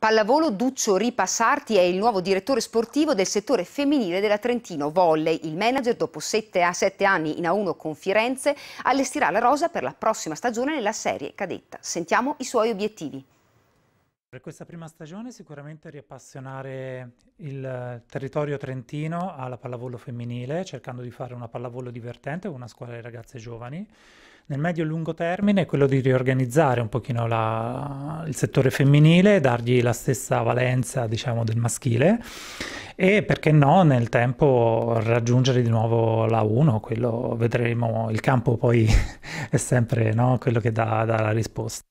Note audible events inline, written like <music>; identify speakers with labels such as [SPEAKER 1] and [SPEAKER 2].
[SPEAKER 1] Pallavolo Duccio Ripassarti è il nuovo direttore sportivo del settore femminile della Trentino Volley. Il manager, dopo 7 a 7 anni in A1 con Firenze, allestirà la rosa per la prossima stagione nella serie cadetta. Sentiamo i suoi obiettivi.
[SPEAKER 2] Per questa prima stagione sicuramente riappassionare il territorio trentino alla pallavolo femminile, cercando di fare una pallavolo divertente con una squadra di ragazze giovani nel medio-lungo termine è quello di riorganizzare un pochino la, il settore femminile, dargli la stessa valenza, diciamo, del maschile e perché no nel tempo raggiungere di nuovo la 1, quello vedremo, il campo poi <laughs> è sempre no, quello che dà, dà la risposta.